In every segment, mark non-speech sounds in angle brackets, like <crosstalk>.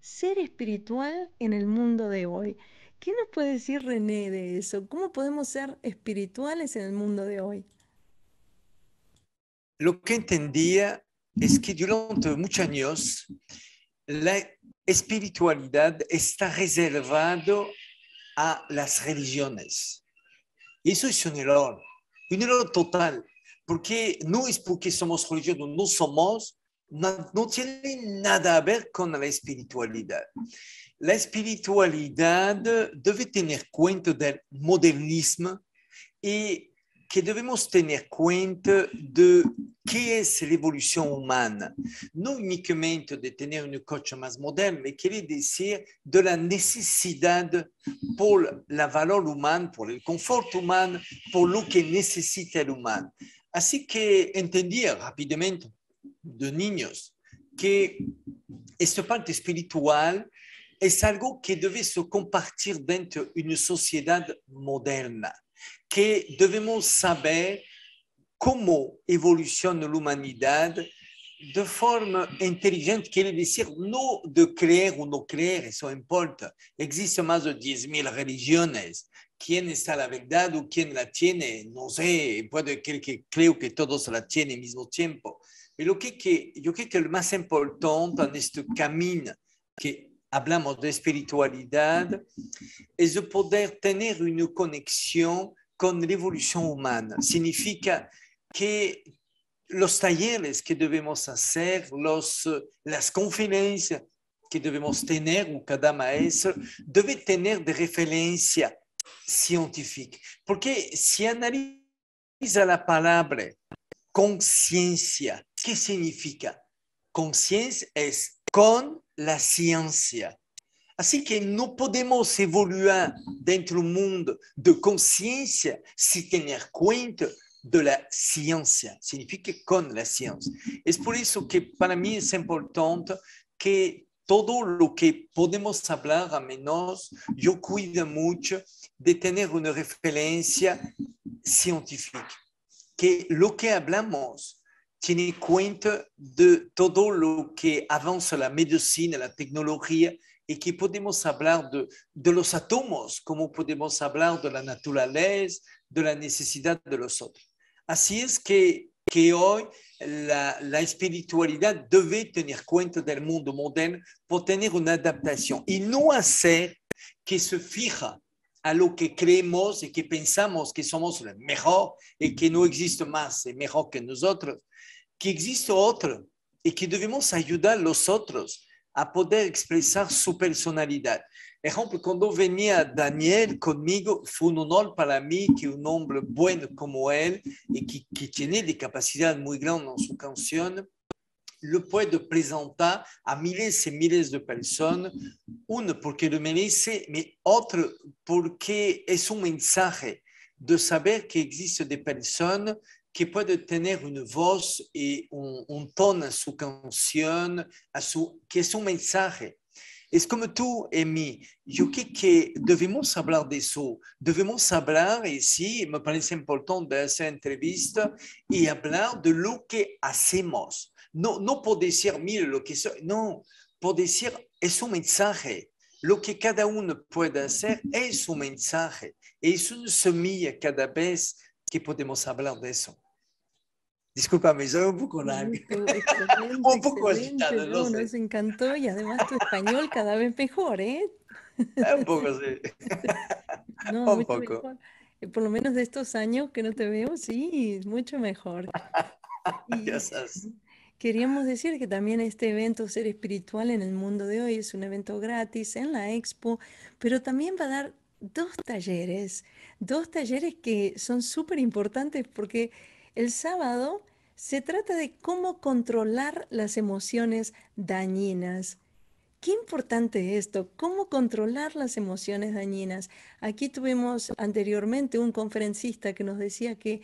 Ser espiritual en el mundo de hoy. ¿Qué nos puede decir René de eso? ¿Cómo podemos ser espirituales en el mundo de hoy? Lo que entendía es que durante muchos años la espiritualidad está reservado a las religiones. Eso es un error, un error total, porque no es porque somos religiosos, no somos, no, tiene nada a ver con la espiritualidad. La espiritualidad debe tener cuenta del modernismo y que devemos tenir compte de quest est l'évolution humaine, non uniquement de tenir une coach plus moderne, mais qui est de la nécessité pour la valeur humaine, pour le confort humain, pour ce que nécessite l'humain. Ainsi que rapidement de niños que esta parte espiritual es algo qui doit se compartir dans une société moderne. que debemos saber cómo evoluciona la humanidad de forma inteligente, quiere decir no de creer o no creer, eso importa. Existen más de 10.000 religiones. ¿Quién está la verdad o quién la tiene? No sé, puede que, que creo que todos la tienen al mismo tiempo. Pero lo que, yo creo que lo más importante en este camino que hablamos de espiritualidad, es de poder tener una conexión con la evolución humana. Significa que los talleres que debemos hacer, los, las conferencias que debemos tener, o cada maestro debe tener de referencia científica. Porque si analiza la palabra conciencia, ¿qué significa? Conciencia es con la ciencia. Así que no podemos evolucionar dentro del mundo de conciencia sin tener cuenta de la ciencia, Significa con la ciencia. Es por eso que para mí es importante que todo lo que podemos hablar a menos, yo cuido mucho de tener una referencia científica. Que lo que hablamos tenir compte de todo qui que avance la médecine, la technologie, et que nous pouvons de, de los comme nous pouvons parler de la nature, de la nécessité de los otros. Así es que, que hoy la, la, espiritualidad debe tener cuenta del mundo moderno para tener una adaptación y no hacer que se fija a lo que creemos y que pensamos que somos el mejor y que no existe más, es mejor que nosotros qu'il existe autre et que devons aider les autres a poder expresar su personnalité. Par exemple, quand Daniel conmigo, fue un honor para mí que un hombre bueno como él, lui, que, que tinha de très muy grande en su canción. le à presentar a miles y milliers de Une, una porque le merece, mas parce porque es un message de saber que existe des personnes qui peut avoir une voix et on, ton à sa canción, son, qui est son message. C'est comme tout, Amy, je crois que devons parler de ça. Devons parler ici, il me c'est important de une entrevue, et parler de ce que nous non, non pour dire mille, choses, non, pour dire c'est son message. Ce que chacun peut faire est son message. Et c'est une semille chaque fois que nous pouvons parler de ça. Discúlpame, soy un poco larga. <laughs> un poco así. no, sé. Nos encantó y además tu español cada vez mejor, ¿eh? Ah, un poco, sí. <laughs> no, un poco. Eh, por lo menos de estos años que no te veo, sí, mucho mejor. <laughs> Queríamos decir que también este evento Ser Espiritual en el Mundo de Hoy es un evento gratis en la expo, pero también va a dar dos talleres, dos talleres que son súper importantes porque el sábado se trata de cómo controlar las emociones dañinas. Qué importante esto, cómo controlar las emociones dañinas. Aquí tuvimos anteriormente un conferencista que nos decía que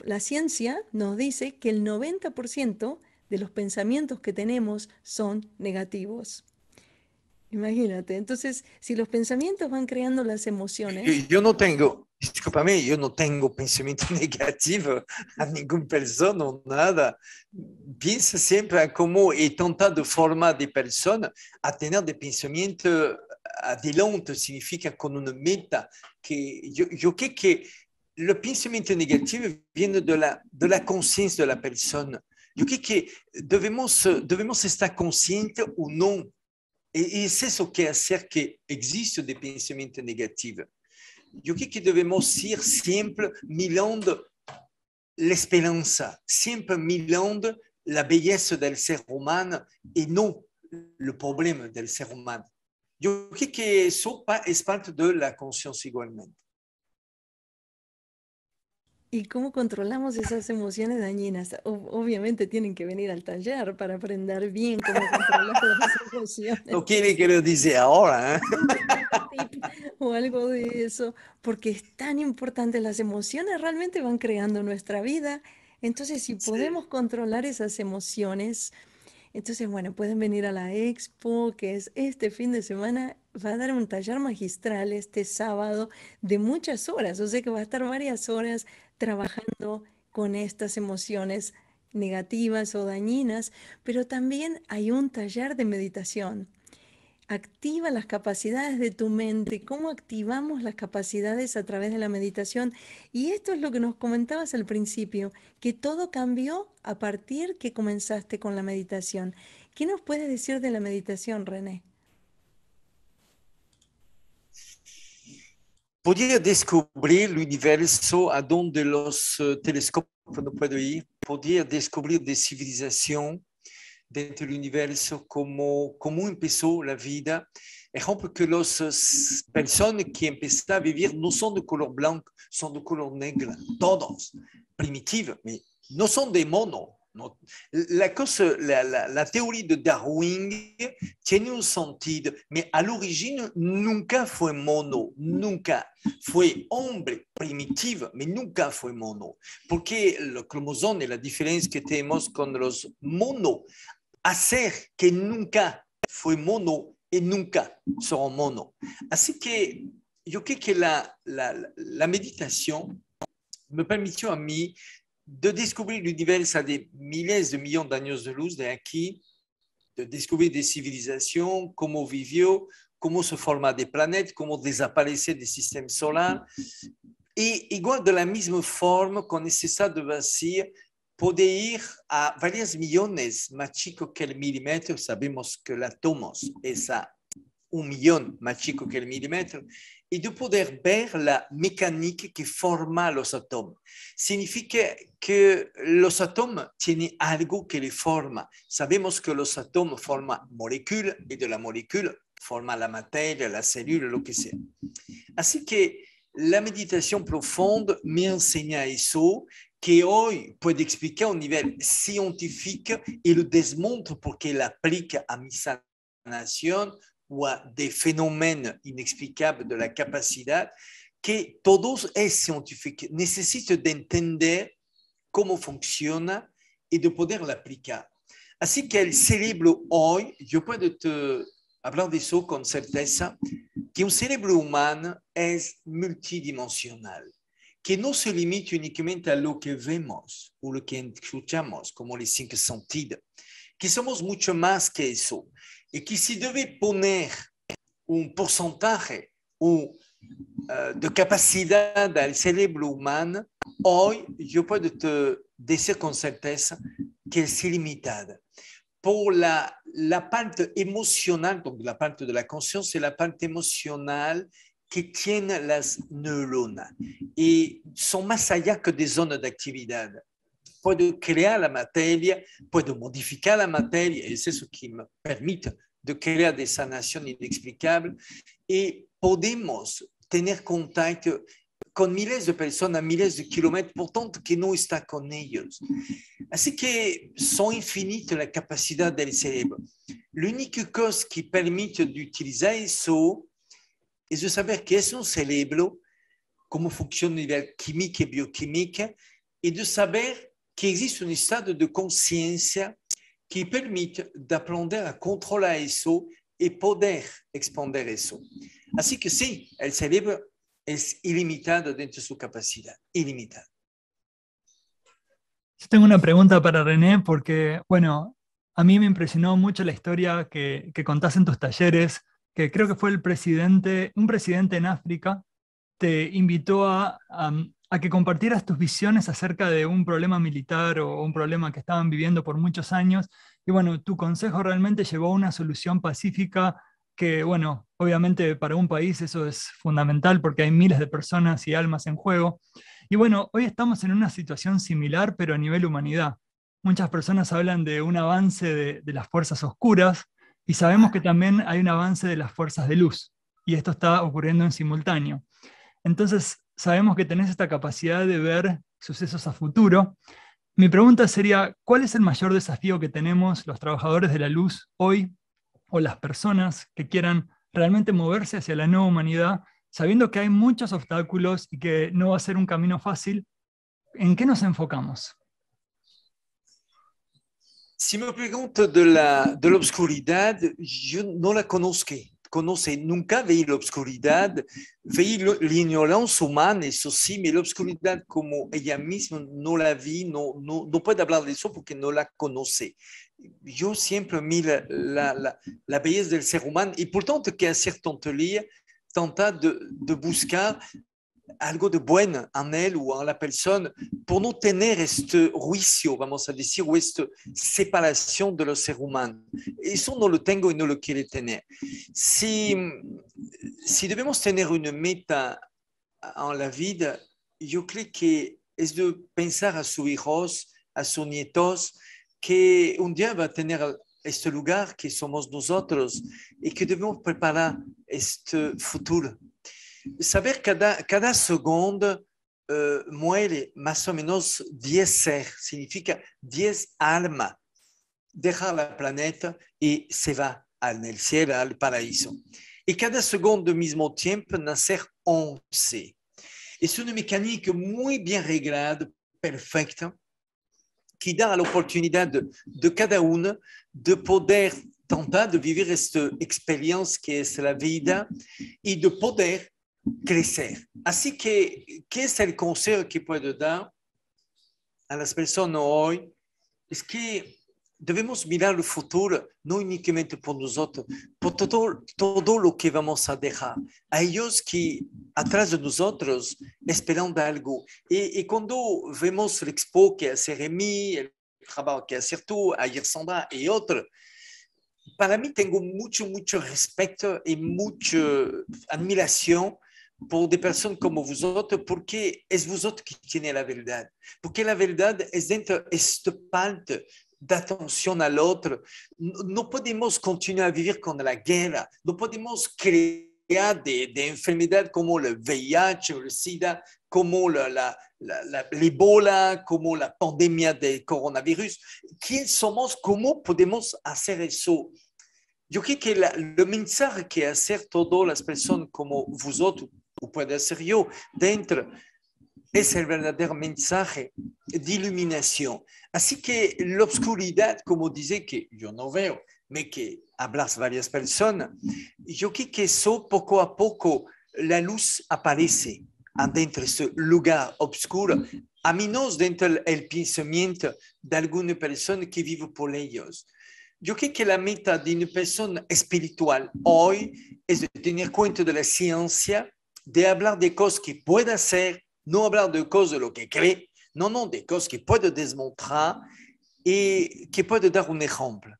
la ciencia nos dice que el 90% de los pensamientos que tenemos son negativos. Imagínate, entonces, si los pensamientos van creando las emociones... Yo, yo no tengo, me, je non tengo de <laughs> negativo a nenhuma personne ou nada. Pensa sempre a como comment et formar de pessoas a ter de pensamento adelante, significa com uma meta que eu, Je que le pensée negativo vient de la, de la personne. Je pessoa. Eu que nous devons estar conscientes ou non. Et c'est ce qui e fait qu'il existe des pensées négatives. Yuki que devemos ser simple, mirando l'espérance, sempre mirando la belleza del ser humano et non le problema del ser humano. Eu que sopa faz parte la conscience igualmente. ¿Y cómo controlamos esas emociones dañinas? obviamente tienen que venir al taller para aprender bien cómo controlar las <laughs> emociones. No quiere que lo dice ahora. ¿eh? <laughs> o algo de eso, porque es tan importante. Las emociones realmente van creando nuestra vida. Entonces, si podemos controlar esas emociones, entonces, bueno, pueden venir a la expo, que es este fin de semana va a dar un taller magistral este sábado de muchas horas, o sea que va a estar varias horas trabajando con estas emociones negativas o dañinas, pero también hay un taller de meditación. Activa las capacidades de tu mente, cómo activamos las capacidades a través de la meditación. Y esto es lo que nos comentabas al principio, que todo cambió a partir que comenzaste con la meditación. ¿Qué nos puedes decir de la meditación, René? Podia découvrir l'univers, universo à los télescopes no podem ir, podia descobrir de civilización dentro do universo como como la vie vida. É que las personas que empezaron a vivre nous sont de color blanche, sont de color negro, todos primitive, mais sont sont des monos la, cause, théorie de Darwin tiene un sentido, mais à l'origine, nunca fue mono, nunca. Fue hombre primitivo, mais nunca fue mono. Porque le chromosome et la différence que tenemos con los mono. Hacer que nunca fue mono et nunca seront mono. Así que yo creo que la, la, la meditación me permitió a mí de découvrir l'univers à des milliers de millions d'années de luz de de découvrir des civilisations, comment vivions, comment se formaient des planètes, comment disparaissaient des systèmes solaires. Et de la même forme qu'on essaie de vacir pour ir a varias millones más chico que millimètre. Nous savons que l'atome est à un million más chico que el et de pouvoir voir la mécanique qui forma les atomes. signifie que les atomes quelque algo qui les forma. Sabemos que les atomes forman molécules et de la molécule forma la matière, la cellule, lo que sea. Así que la méditation profonde m'enseigne enseña eso que hoy puede expliquer au niveau scientifique et le démontre pour qu'elle applique à mi sanación ou des phénomènes inexplicables de la capacité, que todos es scientifiques nécessitent de entender cómo funciona y de pouvoir l'appliquer. Así que el cerebro hoy, yo puedo te hablar de eso con certeza, que un cerebro humano es multidimensional, que no se limite uniquement a lo que vemos o lo que escuchamos, como los cinco sentidos, que somos mucho más que eso, et qui si devait poner un pourcentage ou euh, de capacité del cerveau humain, aujourd'hui, je peux te dire avec certeza qu'elle est limitée. Pour la, la parte émotionnelle, donc la parte de la conscience, c'est la parte émotionnelle qui tient les neurones et sont más que des zones d'activité créer créer la matière, de modificar la matière, et c'est ce qui me permet de créer des et nous pouvons podemos contact avec des milliers de à des milliers de kilomètres pourtant que ne está pas avec eux. que são infinitas la cerveau est infinie. L'unique chose qui permet d'utiliser ça, utilizar et de savoir ce sont un comment comment fonctionne a chimique et biochimique, et de savoir... que existe un estado de conciencia que permite aprender a controlar eso y poder expandir eso. Así que sí, el cerebro es ilimitado dentro de su capacidad, ilimitado. Yo tengo una pregunta para René porque, bueno, a mí me impresionó mucho la historia que, que en tus talleres, que creo que fue el presidente, un presidente en África, te invitó a, a que compartieras tus visiones acerca de un problema militar o un problema que estaban viviendo por muchos años. Y bueno, tu consejo realmente llevó a una solución pacífica que, bueno, obviamente para un país eso es fundamental porque hay miles de personas y almas en juego. Y bueno, hoy estamos en una situación similar, pero a nivel humanidad. Muchas personas hablan de un avance de, las fuerzas oscuras y sabemos que también hay un avance de las fuerzas de luz y esto está ocurriendo en simultáneo. Entonces, sabemos que tenés esta capacidad de ver sucesos a futuro. Mi pregunta sería, ¿cuál es el mayor desafío que tenemos los trabajadores de la luz hoy o las personas que quieran realmente moverse hacia la nueva humanidad, sabiendo que hay muchos obstáculos y que no va a ser un camino fácil? ¿En qué nos enfocamos? Si me pregunto de la de la yo no la conozco. Conoce nunca ve l'obscurité, ve l'ignorance humana, et ceci mais l'obscurité, comme même non no la vi, non ne pas de falar disso porque ne la conoce. Yo sempre toujours la, la, la, la l'être ser humano et pourtant que a tontería tenta de, de buscar algo de buen en elle ou en la personne pour nous tenir este juicio, vamos a decir, ou cette separación de los ser humanos. sont no le tengo y no le quiero tener. Si, si debemos tener une meta en la vida, yo creo que es de pensar a sus hijos, a sus nietos, que un día va a tener este lugar que somos nosotros y que debemos preparar este futuro saber cada, cada seconde, uh, muere más o menos 10 ser, significa 10 almas, deja la planète, et se va al cielo, al paraíso. Y cada segundo mismo tiempo, tempo même 11. Isso é uma mecânica muito bem regrada, perfeita, que dá la oportunidade de, de cada uno de poder tentar de vivre cette expérience qui est la vie, et de pouvoir, crecer. Así que, ¿qué es el consejo que puedo dar a las personas hoy? Es que debemos mirar el futuro, no únicamente por nosotros, por todo, lo que vamos a dejar. A ellos que atrás de nosotros esperando algo. Y, cuando vemos el expo que hace Remy, el trabajo que hace tú, ayer Sandra y otros, para mí tengo mucho, mucho respeto y mucha admiración pour des personnes comme vous autres, pour que est vous autres qui tenez la vérité. pour que la vérité est pente d'attention à l'autre. Nous ne pouvons continuer à vivre comme la guerre, nous pouvons créer des, des infirmités comme le VIH, le sida, comme l'Ebola, comme la pandémie des coronavirus. Qui nous comment nous faire ça Je crois que le mensaje que toutes les personnes comme vous autres puede ser yo, dentro, es el verdadero mensaje de iluminación. Así que la oscuridad, como dice que yo no veo, me que hablas varias personas, yo creo que eso poco a poco la luz aparece dentro de ese lugar oscuro, a menos dentro del pensamiento de alguna persona que vive por ellos. Yo creo que la meta de una persona espiritual hoy es de tener cuenta de la ciencia, de hablar de cosas que puede hacer, no hablar de cosas de lo que cree, no, no, de cosas que puede demostrar y que puede dar un ejemplo,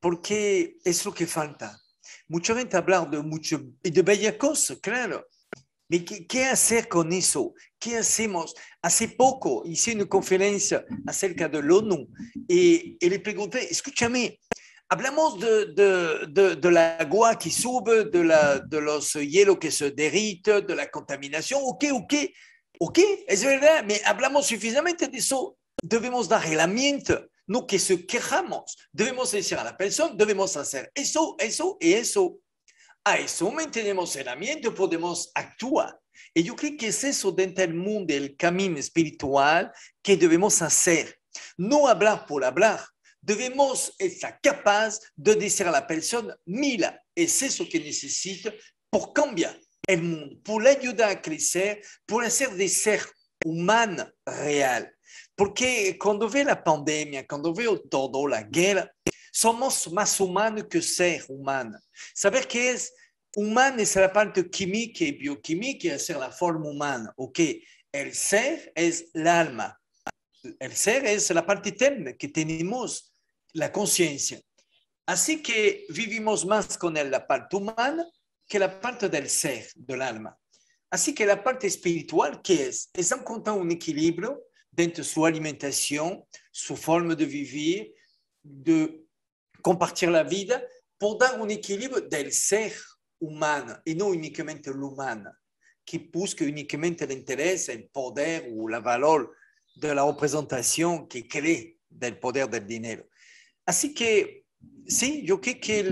porque es lo que falta. Mucha gente habla de, mucho, de bellas cosas, claro, pero ¿qué, ¿qué, hacer con eso? ¿Qué hacemos? Hace poco hice una conferencia acerca de la ONU y, y le pregunté, escúchame, Hablamos de, la agua que sube, de, de los hielos que se derriten, de la contaminación. Ok, ok, ok, es verdad, pero hablamos suficientemente de eso. Debemos dar herramientas, no que se quejamos. Debemos decir a la persona, debemos hacer eso, eso y eso. A eso mantenemos herramientas, podemos actuar. Y yo creo que es eso dentro del mundo, el camino espiritual que debemos hacer. No hablar por hablar, Devemos être capaz de dire à la persona, ce es eso que necesita por cambiar el mundo, por l'aider a crecer, por hacer de ser Parce que quand cuando voit la pandemia, cuando ve todo, la guerra, sommes plus humains que ser humano. Saber que es humano es la partie química et bioquímica, c'est la forme humaine. ¿ok? El ser es el alma. El ser es la partie thème que avons la conscience. Así que vivimos más con la parte humana que la parte del ser, de alma. Así que la parte espiritual, que es? Es encontrar un équilibre entre su alimentation, su forme de vivir, de compartir la vie, pour dar un équilibre del ser humano y no únicamente el humano, que uniquement l'intérêt, el interés, el poder la valor de la représentation qui crée del poder del dinero. Donc que, je yo creo que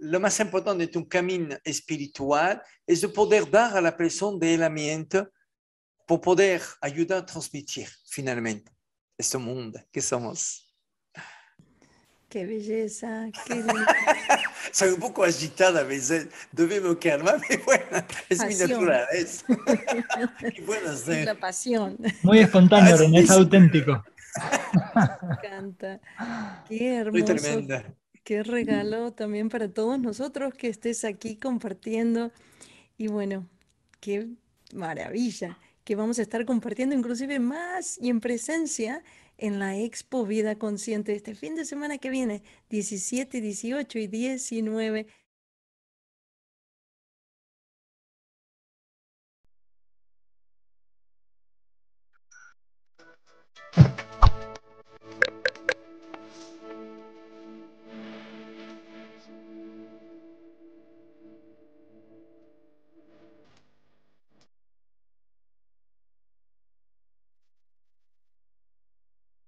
le plus important importante de un chemin espiritual es de pouvoir donner à la personne de herramientas pour pouvoir ayudar à transmettre finalement ce monde que somos. Qué belleza. Qué <laughs> Soy un poco agitada a veces, me calmar, pero <laughs> bueno, es pasión. mi naturaleza. <laughs> qué bueno, es la pasión. Muy espontáneo, es auténtico. encanta. Qué hermoso. Qué regalo también para todos nosotros que estés aquí compartiendo. Y bueno, qué maravilla que vamos a estar compartiendo inclusive más y en presencia en la Expo Vida Consciente este fin de semana que viene, 17, 18 y 19